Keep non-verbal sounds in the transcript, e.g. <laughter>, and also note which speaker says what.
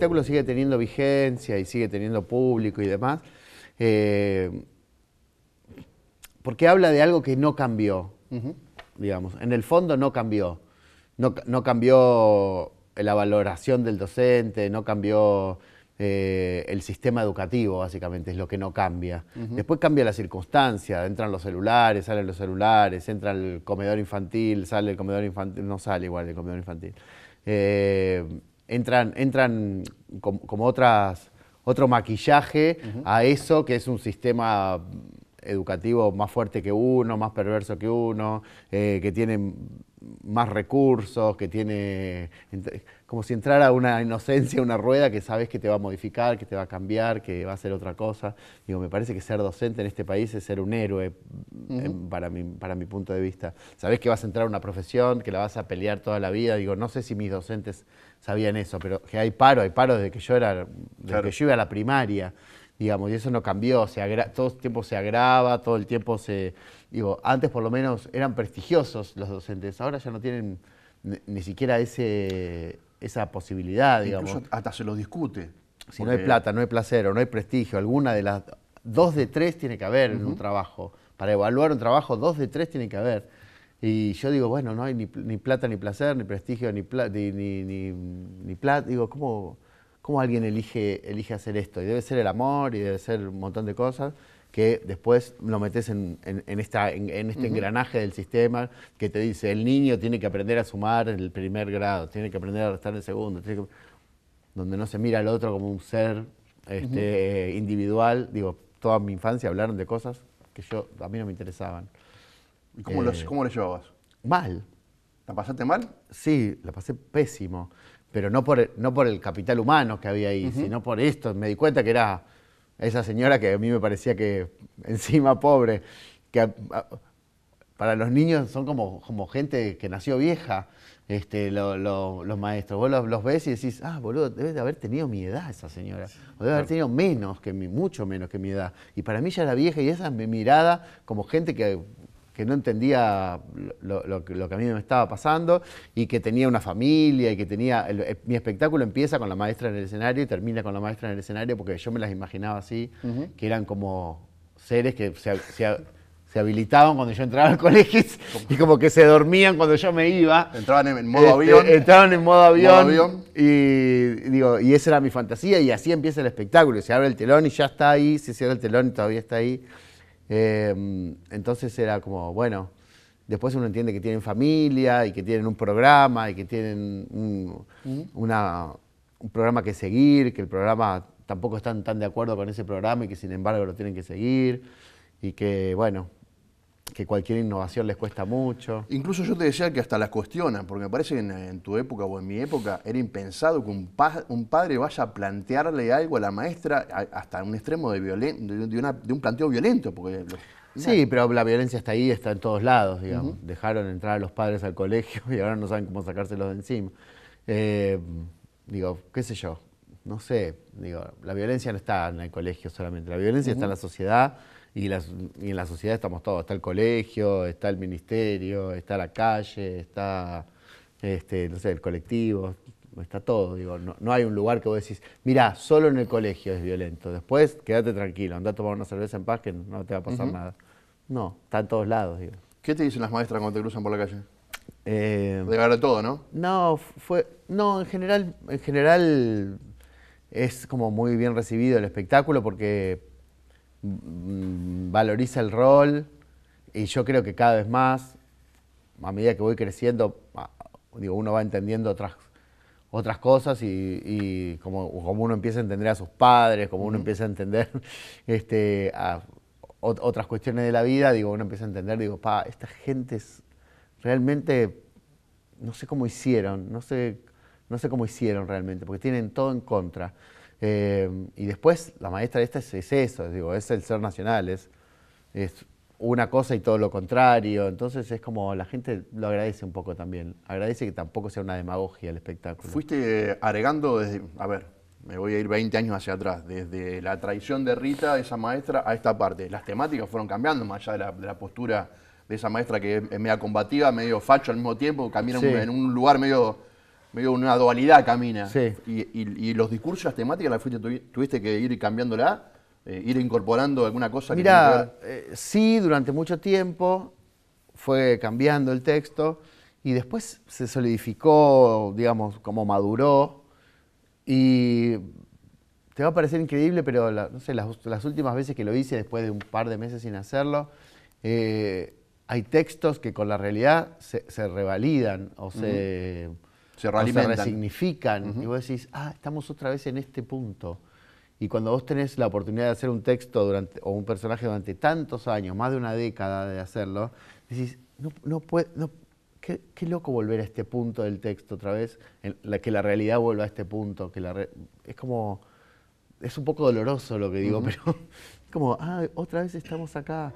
Speaker 1: espectáculo sigue teniendo vigencia y sigue teniendo público y demás, eh, porque habla de algo que no cambió, digamos, en el fondo no cambió. No, cambió la valoración del docente, no cambió eh, el sistema educativo, básicamente, es lo que no cambia. Después cambia la circunstancia, entran los celulares, salen los celulares, entra el comedor infantil, sale el comedor infantil, no sale igual el comedor infantil. Eh, entran, entran como, otras, otro maquillaje a eso que es un sistema educativo más fuerte que uno, más perverso que uno, eh, que tiene más recursos, que tiene... como si entrara una inocencia, una rueda que sabes que te va a modificar, que te va a cambiar, que va a ser otra cosa. Digo, me parece que ser docente en este país es ser un héroe para, mi, para mi punto de vista. Sabés que vas a entrar a una profesión, que la vas a pelear toda la vida. Digo, no sé si mis docentes sabían eso, pero que hay paro, hay paro desde que yo era, que yo iba a la primaria, digamos, y eso no cambió, se todo el tiempo se agrava, todo el tiempo se, digo, antes por lo menos eran prestigiosos los docentes, ahora ya no tienen ni, siquiera ese, esa posibilidad, digamos. Incluso hasta se lo discute. Si no hay plata, no hay placer o no hay prestigio, alguna de las dos de tres tiene que haber en un trabajo para evaluar un trabajo, dos de tres tiene que haber. Y yo digo, bueno, no hay ni, plata ni placer, ni prestigio, ni, ni, plata. Digo, ¿cómo, alguien elige, elige hacer esto? Y debe ser el amor y debe ser un montón de cosas que después lo metes en, este engranaje del sistema que te dice, el niño tiene que aprender a sumar en el primer grado, tiene que aprender a restar en el segundo, donde no se mira al otro como un ser este, individual. Digo, toda mi infancia hablaron de cosas a mí no me interesaban. ¿Y cómo, los, eh, cómo llevabas? Mal. ¿La pasaste mal? Sí, la pasé pésimo. Pero no por, no por el capital humano que había ahí, sino por esto. Me di cuenta que era esa señora que a mí me parecía que, <laughs> encima pobre, que para los niños son como, como gente que nació vieja, este, los maestros. Vos los, ves y decís, ah, boludo, debe de haber tenido mi edad esa señora. O debe haber tenido menos que mi, mucho menos que mi edad. Y para mí ya era vieja y esa es mi mirada como gente que, no entendía lo, que a mí me estaba pasando y que tenía una familia y que tenía... Eh, mi espectáculo empieza con la maestra en el escenario y termina con la maestra en el escenario porque yo me las imaginaba así, que eran como seres que se se habilitaban cuando yo entraba al <laughs> colegio y como que se dormían cuando yo me iba. Entraban en, modo este, avión. entraban en modo avión, Y digo, y esa era mi fantasía y así empieza el espectáculo. se abre el telón y ya está ahí, se cierra el telón y todavía está ahí. Em, entonces era como, bueno, después uno entiende que tienen familia y que tienen un programa y que tienen un programa que seguir, que el programa tampoco están tan de acuerdo con ese programa y que sin embargo lo tienen que seguir. Y que, bueno, que cualquier innovación les cuesta mucho. Incluso yo te decía que hasta las cuestionan, porque me parece que en, tu época o en mi época era impensado que un, padre vaya a plantearle algo a la maestra hasta un extremo de, de, un planteo violento. Porque sí, pero la violencia está ahí, está en todos lados, Dejaron entrar a los padres al colegio <laughs> y ahora no saben cómo sacárselos de encima. Eh, digo, qué sé yo, no sé, digo, la violencia no está en el colegio solamente, la violencia está en la sociedad y, en la sociedad estamos todos, está el colegio, está el ministerio, está la calle, está, este, no sé, el colectivo, está todo, digo, no, hay un lugar que vos decís, mirá, solo en el colegio es violento, después quédate tranquilo, anda a tomar una cerveza en paz que no te va a pasar nada. No, está en todos lados, digo. ¿Qué te dicen las maestras cuando te cruzan por la calle? Eh, de todo, ¿no? No, fue, no, en general, en general es como muy bien recibido el espectáculo porque Mm, valoriza el rol y yo creo que cada vez más, a medida que voy creciendo, ah, digo, uno va entendiendo otras, otras cosas y, como, como, uno empieza a entender a sus padres, como uno empieza a entender <laughs> este, otras cuestiones de la vida, digo, uno empieza a entender, digo, pa, esta gente realmente, no sé cómo hicieron, no sé, no sé cómo hicieron realmente, porque tienen todo en contra. Eh, y después la maestra esta es, eso, digo, es el ser nacional, es, una cosa y todo lo contrario. Entonces es como la gente lo agradece un poco también. Agradece que tampoco sea una demagogia el espectáculo. Fuiste agregando desde, a ver, me voy a ir 20 años hacia atrás, desde la traición de Rita, esa maestra, a esta parte. Las temáticas fueron cambiando, más allá de la, postura de esa maestra que es media combativa, medio facho al mismo tiempo, camina en un lugar medio medio una dualidad camina. Y, los discursos, las temáticas, las fuiste, tuviste que ir cambiándola, eh, ir incorporando alguna cosa. Mira, eh, sí, durante mucho tiempo fue cambiando el texto y después se solidificó, digamos, como maduró y te va a parecer increíble, pero las, últimas veces que lo hice, después de un par de meses sin hacerlo, eh, hay textos que con la realidad se, revalidan o se se, se resignifican. Y vos decís, ah, estamos otra vez en este punto. Y cuando vos tenés la oportunidad de hacer un texto durante, o un personaje durante tantos años, más de una década de hacerlo, decís, no, no no, qué, loco volver a este punto del texto otra vez, que la realidad vuelva a este punto, que la es como, es un poco doloroso lo que digo, pero <laughs> es como, ah, otra vez estamos acá.